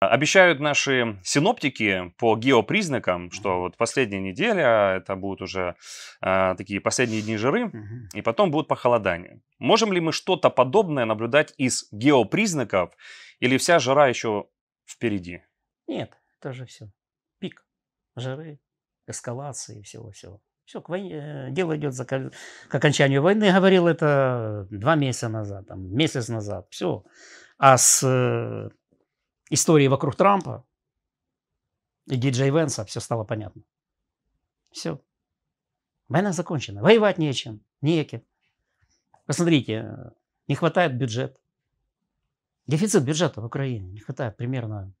А, обещают наши синоптики по геопризнакам, что вот последняя неделя, а, это будут уже э, такие последние дни жары, и потом будут похолодания. Можем ли мы что-то подобное наблюдать из геопризнаков, или вся жара еще впереди? Нет, это же все. Пик жары, эскалации всего-всего. Все, к войне, э, дело идет за, к окончанию войны, говорил это два месяца назад, там, месяц назад, все. А с э, истории вокруг Трампа и диджей Венса все стало понятно. Все. Война закончена. Воевать нечем. Неким. Посмотрите, не хватает бюджета. Дефицит бюджета в Украине. Не хватает примерно.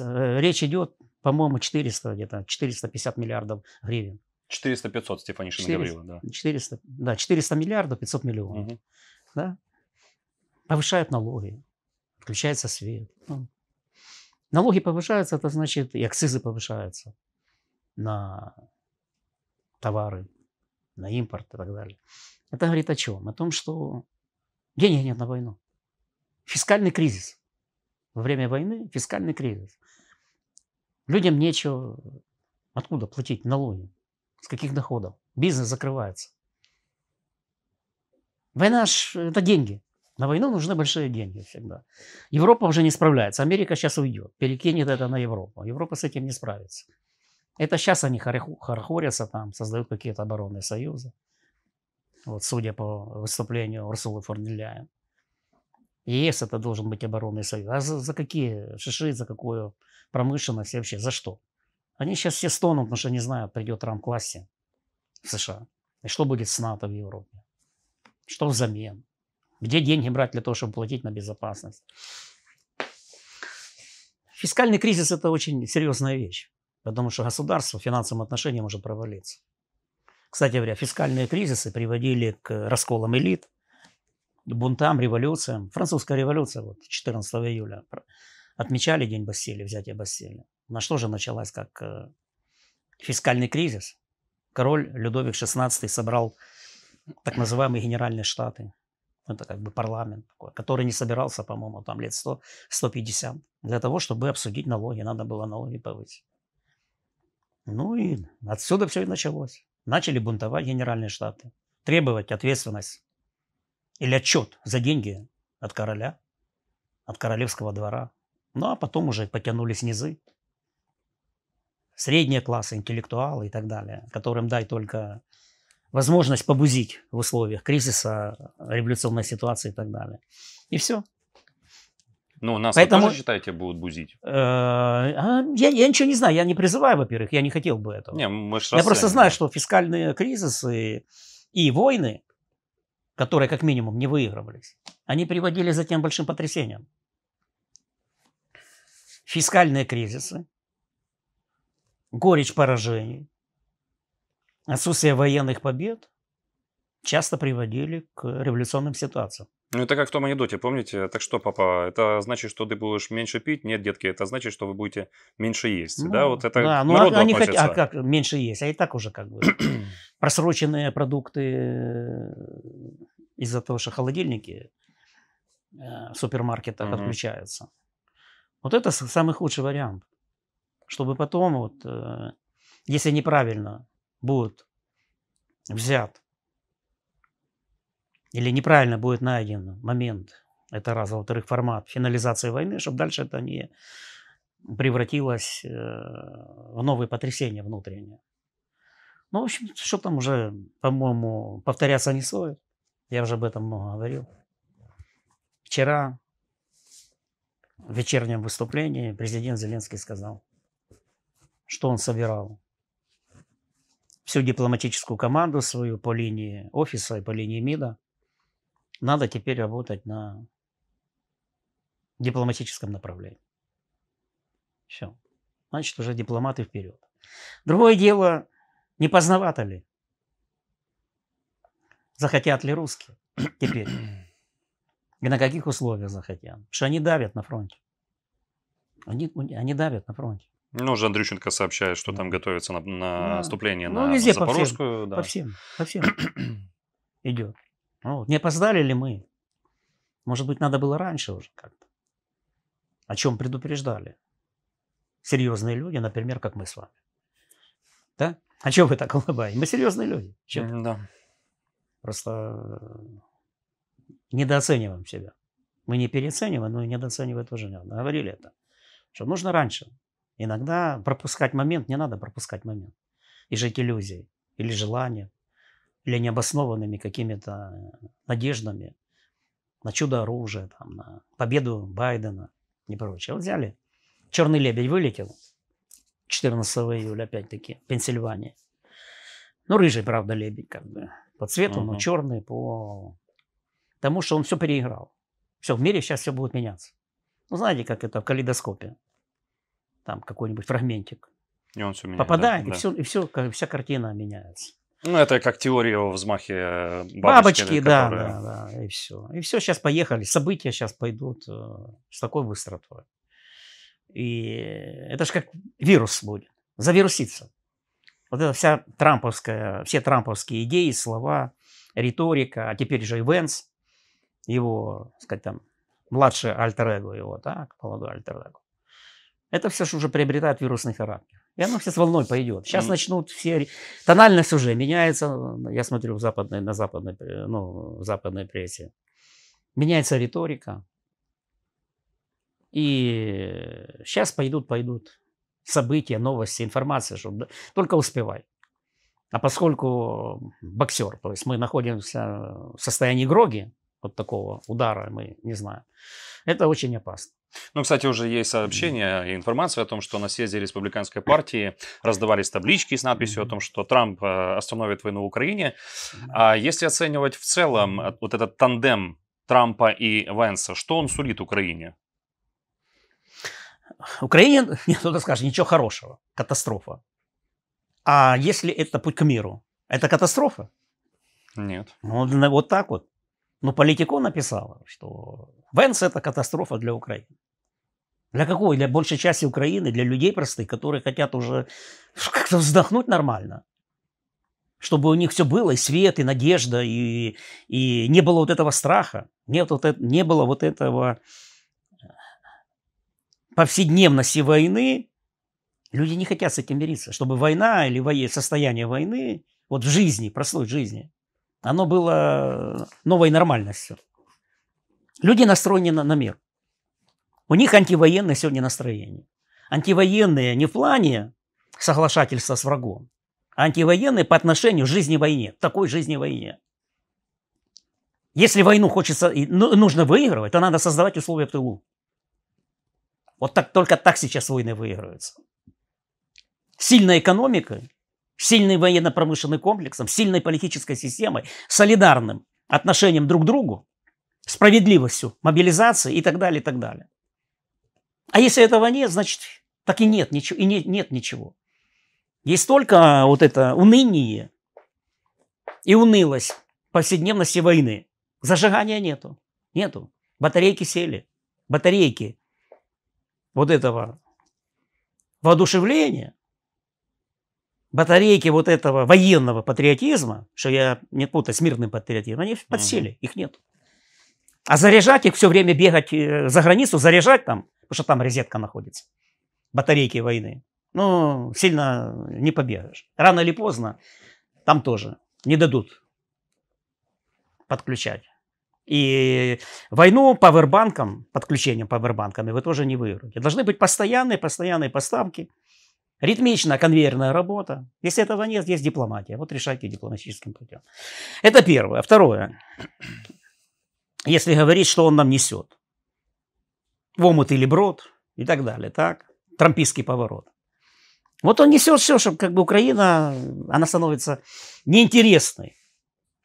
Э, речь идет, по-моему, 400, где-то 450 миллиардов гривен. 400-500, Стефанишина говорила, да. 400, да, 400 миллиардов, 500 миллионов. Угу. Да? Повышают налоги, включается свет. Ну, Налоги повышаются, это значит, и акцизы повышаются на товары, на импорт и так далее. Это говорит о чем? О том, что денег нет на войну. Фискальный кризис. Во время войны фискальный кризис. Людям нечего откуда платить налоги, с каких доходов. Бизнес закрывается. Война ж это деньги. На войну нужны большие деньги всегда. Европа уже не справляется. Америка сейчас уйдет, перекинет это на Европу. Европа с этим не справится. Это сейчас они хорхорятся там, создают какие-то оборонные союзы. Вот судя по выступлению Урсулы фон ЕС это должен быть оборонный союз. А за, за какие шиши, за какую промышленность вообще, за что? Они сейчас все стонут, потому что не знают, придет Трамп к власти в США. И что будет с НАТО в Европе? Что взамен? Где деньги брать для того, чтобы платить на безопасность? Фискальный кризис – это очень серьезная вещь, потому что государство в финансовом отношении может провалиться. Кстати говоря, фискальные кризисы приводили к расколам элит, бунтам, революциям. Французская революция вот 14 июля отмечали День Бастилии, взятие Бастилии. На что же началась как э, фискальный кризис? Король Людовик XVI собрал так называемые генеральные штаты, ну, это как бы парламент такой, который не собирался, по-моему, там лет 100, 150, для того, чтобы обсудить налоги, надо было налоги повысить. Ну и отсюда все и началось. Начали бунтовать генеральные штаты, требовать ответственность или отчет за деньги от короля, от королевского двора. Ну а потом уже потянулись низы, средние классы, интеллектуалы и так далее, которым дай только возможность побузить в условиях кризиса, революционной ситуации и так далее. И все. Ну, нас Поэтому, тоже, считаете, будут бузить? Э, а, я, я ничего не знаю. Я не призываю, во-первых, я не хотел бы этого. Не, мы я просто знаю, что фискальные кризисы и войны, которые как минимум не выигрывались, они приводили затем большим потрясениям. Фискальные кризисы, горечь поражений, отсутствие военных побед часто приводили к революционным ситуациям. Ну, это как в том анекдоте, помните? Так что, папа, это значит, что ты будешь меньше пить? Нет, детки, это значит, что вы будете меньше есть. Ну, да, вот это да, ну, а, они хотят, а как меньше есть? А и так уже как бы просроченные продукты э, из-за того, что холодильники э, в супермаркетах угу. отключаются. Вот это самый худший вариант. Чтобы потом, вот, э, если неправильно будет взят или неправильно будет найден момент, это раз, а во-вторых, формат финализации войны, чтобы дальше это не превратилось э, в новые потрясения внутренние. Ну, в общем, что там уже, по-моему, повторяться не стоит. Я уже об этом много говорил. Вчера в вечернем выступлении президент Зеленский сказал, что он собирал всю дипломатическую команду свою по линии офиса и по линии МИДа. Надо теперь работать на дипломатическом направлении. Все. Значит, уже дипломаты вперед. Другое дело, не поздновато ли? Захотят ли русские теперь? И на каких условиях захотят? Потому что они давят на фронте. Они, они давят на фронте. Ну, же Андрющенко сообщает, что там готовится на, на наступление ну, ну, на, везде, на Запорожскую. По всем, да. по всем, по всем идет. Ну, вот. Не опоздали ли мы? Может быть, надо было раньше уже как-то. О чем предупреждали? Серьезные люди, например, как мы с вами. Да? А чем вы так улыбаетесь? Мы серьезные люди. Чем? Да. Просто э, недооцениваем себя. Мы не переоцениваем, но и недооценивать тоже не надо. Говорили это, что нужно раньше. Иногда пропускать момент, не надо пропускать момент и жить иллюзией или желанием, или необоснованными какими-то э, надеждами на чудо оружие там, на победу Байдена и прочее. Вот взяли. Черный лебедь вылетел 14 июля, опять-таки, в Пенсильвании. Ну, рыжий, правда, лебедь, как бы. По цвету, угу. но черный по тому, что он все переиграл. Все, в мире сейчас все будет меняться. Ну, знаете, как это в калейдоскопе там какой-нибудь фрагментик. И он все меняет. Попадаем, да? и, Все, и все, вся картина меняется. Ну, это как теория о взмахе бабочки. Э, бабочки, да, которые... да, да, и все. И все, сейчас поехали. События сейчас пойдут э, с такой быстротой. И это же как вирус будет. Завируситься. Вот это вся трамповская, все трамповские идеи, слова, риторика, а теперь же и его, так сказать, там, младший альтер его, так, молодой альтер -эго это все же уже приобретает вирусный характер. И оно все с волной пойдет. Сейчас начнут все... Тональность уже меняется. Я смотрю в западной, на западной, э, ну, в западной прессе. Меняется риторика. И сейчас пойдут, пойдут события, новости, информация. Чтобы... Только успевай. А поскольку боксер, то есть мы находимся в состоянии гроги, вот такого удара мы не знаем, это очень опасно. Ну, кстати, уже есть сообщение и информация о том, что на съезде республиканской партии раздавались таблички с надписью о том, что Трамп э, остановит войну в Украине. А если оценивать в целом вот этот тандем Трампа и Венса, что он сулит Украине? Украине, нет, кто-то скажет, ничего хорошего, катастрофа. А если это путь к миру, это катастрофа? Нет. Ну, вот так вот. Ну, политико написала, что Венс – это катастрофа для Украины. Для какой? Для большей части Украины, для людей простых, которые хотят уже как-то вздохнуть нормально. Чтобы у них все было, и свет, и надежда, и, и не было вот этого страха, нет вот это, не было вот этого э, повседневности войны. Люди не хотят с этим мириться, чтобы война или состояние войны вот в жизни, простой жизни, оно было новой нормальностью. Люди настроены на, на мир. У них антивоенное сегодня настроение. Антивоенные не в плане соглашательства с врагом, а антивоенные по отношению к жизни войне, такой жизни войне. Если войну хочется, ну, нужно выигрывать, то надо создавать условия в тылу. Вот так, только так сейчас войны выигрываются. Сильная экономика, сильный военно промышленный комплексом, сильной политической системой, солидарным отношением друг к другу, справедливостью, мобилизацией и так далее, и так далее. А если этого нет, значит, так и нет ничего. И нет, нет ничего. Есть только а, вот это уныние и унылость повседневности войны. Зажигания нету. Нету. Батарейки сели. Батарейки вот этого воодушевления, батарейки вот этого военного патриотизма, что я не путаю с мирным патриотизмом, они подсели, угу. их нет. А заряжать их все время бегать э, за границу, заряжать там потому что там розетка находится, батарейки войны. Ну, сильно не побегаешь. Рано или поздно там тоже не дадут подключать. И войну павербанком, подключением павербанками вы тоже не выиграете. Должны быть постоянные, постоянные поставки, ритмичная конвейерная работа. Если этого нет, есть дипломатия. Вот решайте дипломатическим путем. Это первое. Второе. Если говорить, что он нам несет в омут или брод и так далее, так? Трампийский поворот. Вот он несет все, чтобы как бы Украина, она становится неинтересной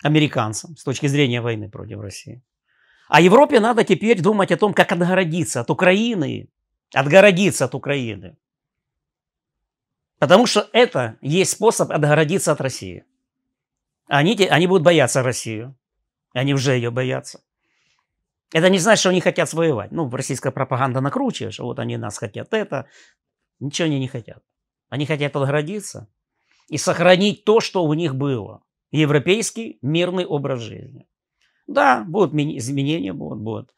американцам с точки зрения войны против России. А Европе надо теперь думать о том, как отгородиться от Украины, отгородиться от Украины. Потому что это есть способ отгородиться от России. Они, они будут бояться Россию. Они уже ее боятся. Это не значит, что они хотят воевать. Ну, российская пропаганда накручивает, что вот они нас хотят это. Ничего они не хотят. Они хотят отгородиться и сохранить то, что у них было. Европейский мирный образ жизни. Да, будут изменения, будут, будут.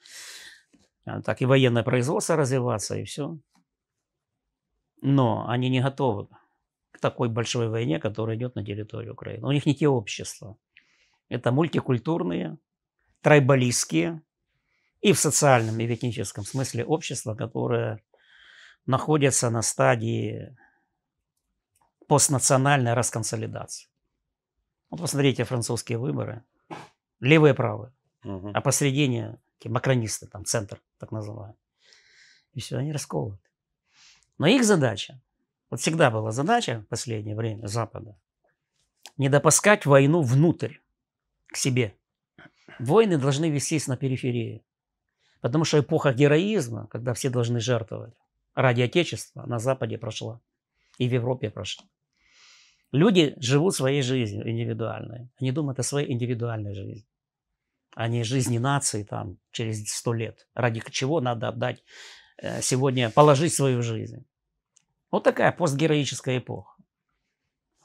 А, так и военное производство развиваться, и все. Но они не готовы к такой большой войне, которая идет на территорию Украины. У них не те общества. Это мультикультурные, трайбалистские, и в социальном, и в этническом смысле общества, которое находится на стадии постнациональной расконсолидации. Вот посмотрите французские выборы. Левые, правые. Угу. А посредине макронисты, там центр так называемый. И все, они расколоты. Но их задача, вот всегда была задача в последнее время Запада, не допускать войну внутрь, к себе. Войны должны вестись на периферии. Потому что эпоха героизма, когда все должны жертвовать ради Отечества, на Западе прошла. И в Европе прошла. Люди живут своей жизнью индивидуальной. Они думают о своей индивидуальной жизни. А не жизни нации там через сто лет. Ради чего надо отдать э, сегодня, положить свою жизнь. Вот такая постгероическая эпоха.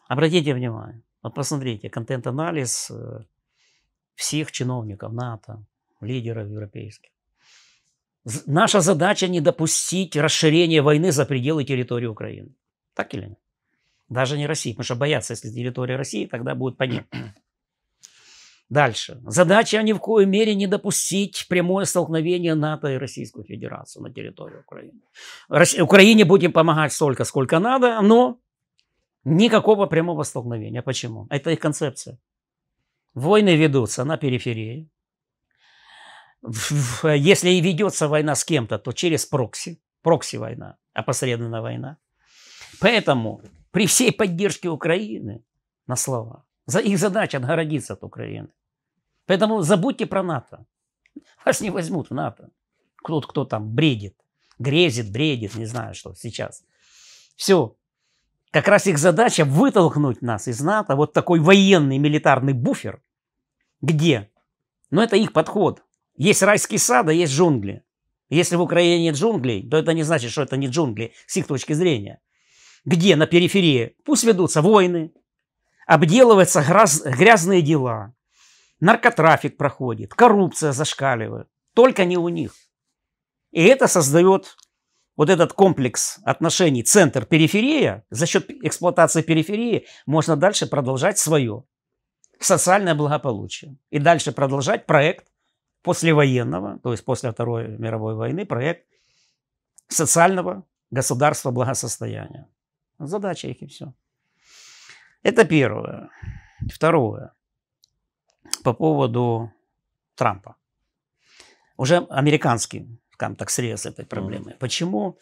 Обратите внимание. Вот посмотрите, контент-анализ э, всех чиновников НАТО, лидеров европейских. Наша задача не допустить расширения войны за пределы территории Украины. Так или нет? Даже не России, потому что боятся, если территория России, тогда будет понятно. Дальше. Задача ни в коей мере не допустить прямое столкновение НАТО и Российской Федерации на территории Украины. Росси... Украине будем помогать столько, сколько надо, но никакого прямого столкновения. Почему? Это их концепция. Войны ведутся на периферии, Э, если и ведется война с кем-то, то через прокси, прокси-война, опосредованная война. Поэтому при всей поддержке Украины на слова, за их задача отгородиться от Украины. Поэтому забудьте про НАТО. Вас не возьмут в НАТО. Кто, кто там бредит, грезит, бредит, не знаю, что сейчас. Все. Как раз их задача вытолкнуть нас из НАТО, вот такой военный милитарный буфер, где, ну это их подход, есть райский сад, а есть джунгли. Если в Украине нет джунглей, то это не значит, что это не джунгли с их точки зрения. Где на периферии пусть ведутся войны, обделываются грязные дела, наркотрафик проходит, коррупция зашкаливает. Только не у них. И это создает вот этот комплекс отношений центр-периферия, за счет эксплуатации периферии можно дальше продолжать свое социальное благополучие и дальше продолжать проект послевоенного, то есть после Второй мировой войны, проект социального государства благосостояния. Задача их и все. Это первое. Второе. По поводу Трампа. Уже американский, скажем так, срез этой проблемы. mm Почему?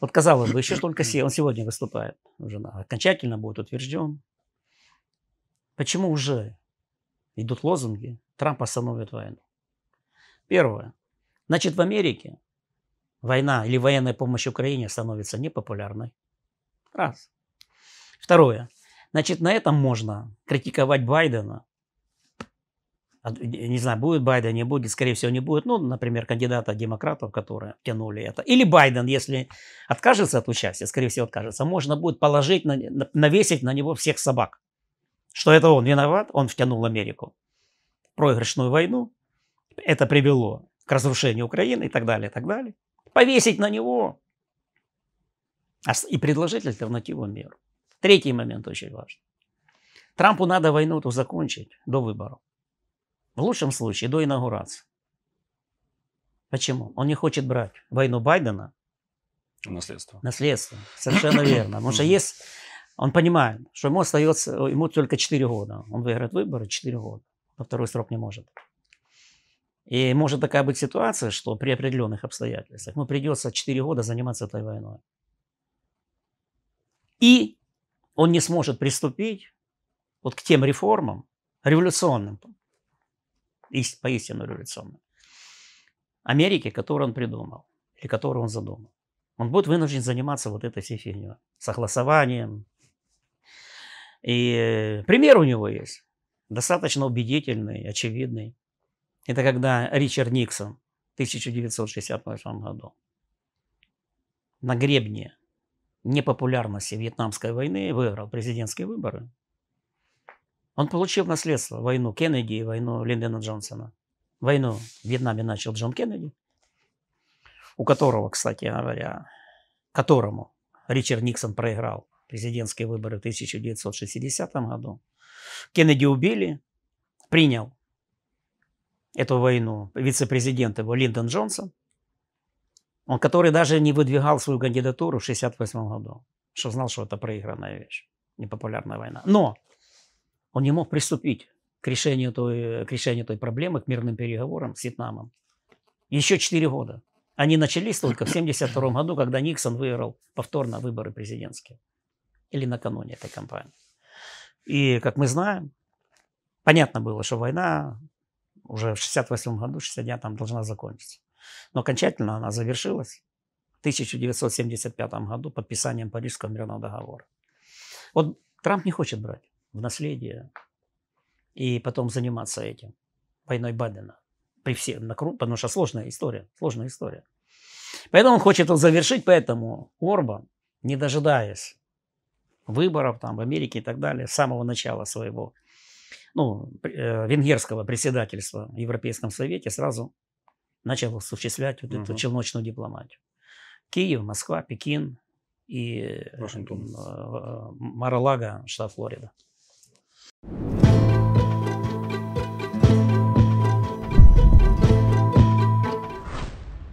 Вот казалось бы, еще только он сегодня выступает. Уже окончательно будет утвержден. Почему уже идут лозунги «Трамп остановит войну»? Первое. Значит, в Америке война или военная помощь Украине становится непопулярной. Раз. Второе. Значит, на этом можно критиковать Байдена. А, не знаю, будет Байден, не будет, скорее всего, не будет. Ну, например, кандидата демократов, которые тянули это. Или Байден, если откажется от участия, скорее всего, откажется, можно будет положить, на, навесить на него всех собак. Что это он виноват, он втянул Америку в проигрышную войну, это привело к разрушению Украины и так далее, и так далее. Повесить на него и предложить альтернативу миру. Третий момент очень важный. Трампу надо войну эту закончить до выборов. В лучшем случае до инаугурации. Почему? Он не хочет брать войну Байдена. Наследство. Наследство. Совершенно верно. Потому что есть, он понимает, что ему остается, ему только 4 года. Он выиграет выборы 4 года. На второй срок не может. И может такая быть ситуация, что при определенных обстоятельствах ему ну, придется 4 года заниматься этой войной. И он не сможет приступить вот к тем реформам, революционным, поистину революционным, Америки, которую он придумал или которую он задумал. Он будет вынужден заниматься вот этой всей фигней, согласованием. И пример у него есть, достаточно убедительный, очевидный. Это когда Ричард Никсон в 1968 году на гребне непопулярности Вьетнамской войны выиграл президентские выборы. Он получил наследство войну Кеннеди и войну Линдона Джонсона. Войну в Вьетнаме начал Джон Кеннеди, у которого, кстати говоря, которому Ричард Никсон проиграл президентские выборы в 1960 году. Кеннеди убили, принял эту войну вице-президент его Линдон Джонсон, он который даже не выдвигал свою кандидатуру в 1968 году, что знал, что это проигранная вещь, непопулярная война. Но он не мог приступить к решению той, к решению той проблемы, к мирным переговорам с Вьетнамом. Еще 4 года. Они начались только в 1972 году, когда Никсон выиграл повторно выборы президентские. Или накануне этой кампании. И, как мы знаем, понятно было, что война уже в 68 году, 69 там должна закончиться. Но окончательно она завершилась в 1975 году подписанием Парижского мирного договора. Вот Трамп не хочет брать в наследие и потом заниматься этим, войной Байдена. При всем на, потому что сложная история, сложная история. Поэтому он хочет это завершить, поэтому Орбан, не дожидаясь выборов там, в Америке и так далее, с самого начала своего ну, венгерского председательства в Европейском Совете сразу начал осуществлять вот угу. эту челночную дипломатию. Киев, Москва, Пекин и Вашингтон. Маралага, штат Флорида.